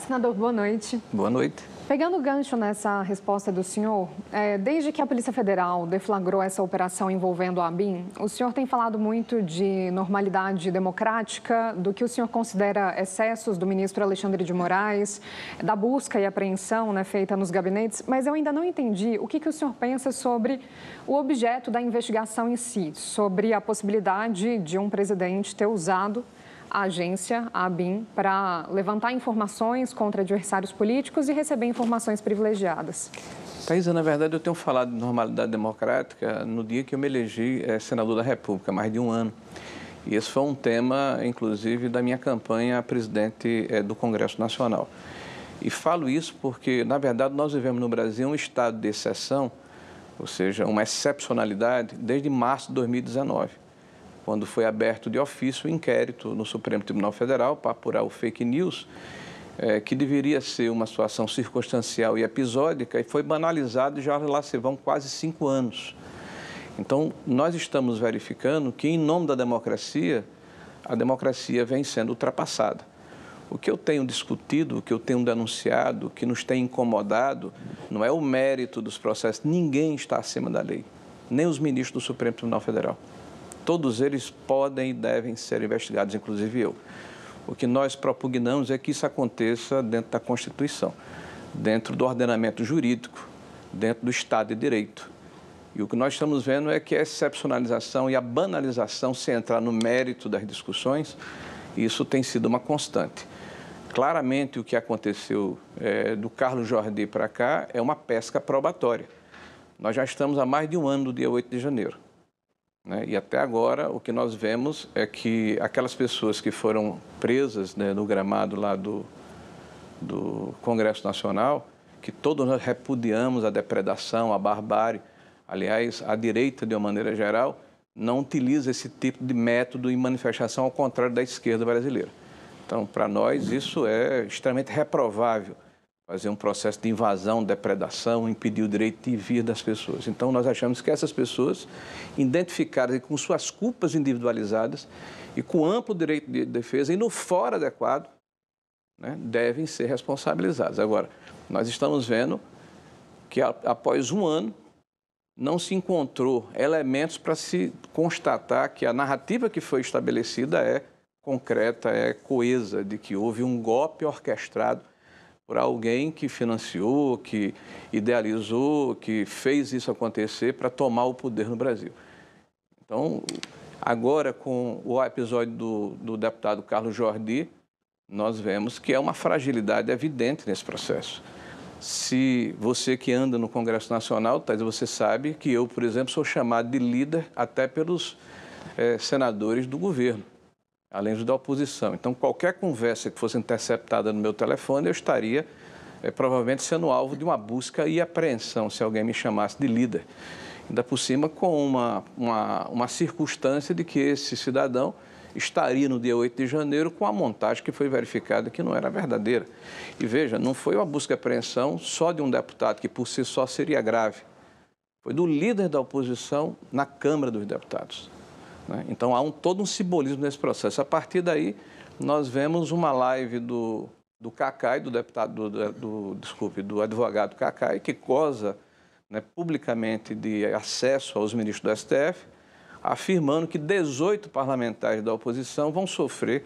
Senador, boa noite. Boa noite. Pegando o gancho nessa resposta do senhor, é, desde que a Polícia Federal deflagrou essa operação envolvendo a BIM, o senhor tem falado muito de normalidade democrática, do que o senhor considera excessos do ministro Alexandre de Moraes, da busca e apreensão né, feita nos gabinetes, mas eu ainda não entendi o que, que o senhor pensa sobre o objeto da investigação em si, sobre a possibilidade de um presidente ter usado a agência, a ABIN, para levantar informações contra adversários políticos e receber informações privilegiadas. Thaisa, na verdade, eu tenho falado de normalidade democrática no dia que eu me elegi é, senador da República, mais de um ano. E esse foi um tema, inclusive, da minha campanha a presidente é, do Congresso Nacional. E falo isso porque, na verdade, nós vivemos no Brasil um estado de exceção, ou seja, uma excepcionalidade, desde março de 2019 quando foi aberto de ofício o inquérito no Supremo Tribunal Federal para apurar o fake news, é, que deveria ser uma situação circunstancial e episódica, e foi banalizado e já lá se vão quase cinco anos. Então, nós estamos verificando que, em nome da democracia, a democracia vem sendo ultrapassada. O que eu tenho discutido, o que eu tenho denunciado, o que nos tem incomodado, não é o mérito dos processos. Ninguém está acima da lei, nem os ministros do Supremo Tribunal Federal. Todos eles podem e devem ser investigados, inclusive eu. O que nós propugnamos é que isso aconteça dentro da Constituição, dentro do ordenamento jurídico, dentro do Estado de Direito. E o que nós estamos vendo é que a excepcionalização e a banalização, sem entrar no mérito das discussões, isso tem sido uma constante. Claramente, o que aconteceu é, do Carlos Jordi para cá é uma pesca probatória. Nós já estamos há mais de um ano do dia 8 de janeiro. Né? E até agora o que nós vemos é que aquelas pessoas que foram presas né, no gramado lá do, do Congresso Nacional, que todos nós repudiamos a depredação, a barbárie, aliás, a direita de uma maneira geral, não utiliza esse tipo de método em manifestação, ao contrário da esquerda brasileira. Então, para nós, isso é extremamente reprovável fazer um processo de invasão, depredação, impedir o direito de vir das pessoas. Então, nós achamos que essas pessoas, identificadas com suas culpas individualizadas e com amplo direito de defesa e no fora adequado, né, devem ser responsabilizadas. Agora, nós estamos vendo que após um ano não se encontrou elementos para se constatar que a narrativa que foi estabelecida é concreta, é coesa, de que houve um golpe orquestrado por alguém que financiou, que idealizou, que fez isso acontecer para tomar o poder no Brasil. Então, agora com o episódio do, do deputado Carlos Jordi, nós vemos que é uma fragilidade evidente nesse processo. Se você que anda no Congresso Nacional, talvez você sabe que eu, por exemplo, sou chamado de líder até pelos é, senadores do governo além dos da oposição. Então, qualquer conversa que fosse interceptada no meu telefone, eu estaria é, provavelmente sendo alvo de uma busca e apreensão, se alguém me chamasse de líder. Ainda por cima, com uma, uma, uma circunstância de que esse cidadão estaria no dia 8 de janeiro com a montagem que foi verificada que não era verdadeira. E veja, não foi uma busca e apreensão só de um deputado, que por si só seria grave. Foi do líder da oposição na Câmara dos Deputados. Né? Então há um, todo um simbolismo nesse processo. A partir daí, nós vemos uma live do, do Cacai, do deputado, do, do, desculpe, do advogado Cacai, que goza né, publicamente de acesso aos ministros do STF, afirmando que 18 parlamentares da oposição vão sofrer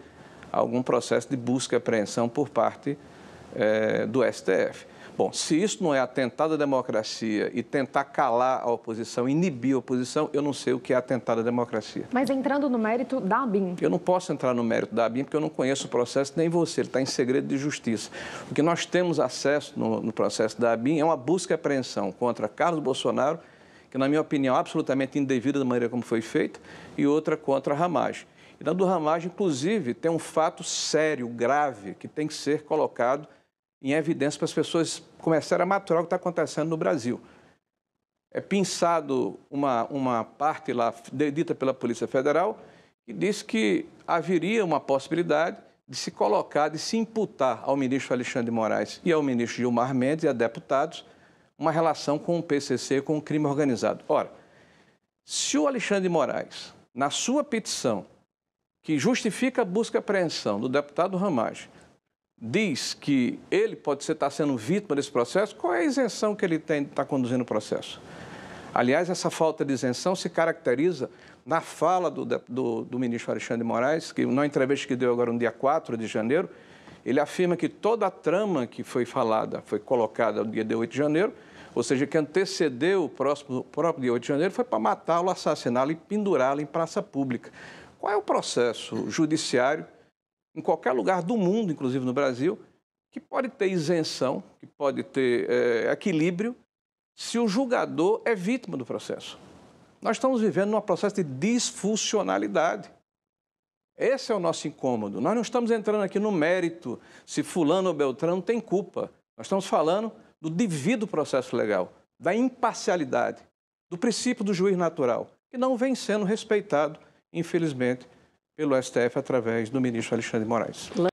algum processo de busca e apreensão por parte é, do STF. Bom, se isso não é atentado à democracia e tentar calar a oposição, inibir a oposição, eu não sei o que é atentado à democracia. Mas entrando no mérito da ABIN. Eu não posso entrar no mérito da ABIN porque eu não conheço o processo nem você, ele está em segredo de justiça. O que nós temos acesso no, no processo da ABIN é uma busca e apreensão contra Carlos Bolsonaro, que na minha opinião é absolutamente indevida da maneira como foi feito, e outra contra Ramage. E na do Ramage, inclusive, tem um fato sério, grave, que tem que ser colocado em evidência para as pessoas começarem a maturar o que está acontecendo no Brasil. É pinçado uma, uma parte lá, dita pela Polícia Federal, que diz que haveria uma possibilidade de se colocar, de se imputar ao ministro Alexandre de Moraes e ao ministro Gilmar Mendes e a deputados uma relação com o PCC, com o crime organizado. Ora, se o Alexandre de Moraes, na sua petição, que justifica a busca e apreensão do deputado Ramage, diz que ele pode estar tá sendo vítima desse processo, qual é a isenção que ele tem de estar tá conduzindo o processo? Aliás, essa falta de isenção se caracteriza na fala do, do, do ministro Alexandre Moraes, que na entrevista que deu agora no dia 4 de janeiro, ele afirma que toda a trama que foi falada, foi colocada no dia de 8 de janeiro, ou seja, que antecedeu o, próximo, o próprio dia 8 de janeiro, foi para matá-lo, assassiná-lo e pendurá-lo em praça pública. Qual é o processo judiciário em qualquer lugar do mundo, inclusive no Brasil, que pode ter isenção, que pode ter é, equilíbrio, se o julgador é vítima do processo. Nós estamos vivendo um processo de disfuncionalidade. Esse é o nosso incômodo. Nós não estamos entrando aqui no mérito se Fulano ou Beltrano tem culpa. Nós estamos falando do devido processo legal, da imparcialidade, do princípio do juiz natural, que não vem sendo respeitado, infelizmente, pelo STF através do ministro Alexandre de Moraes.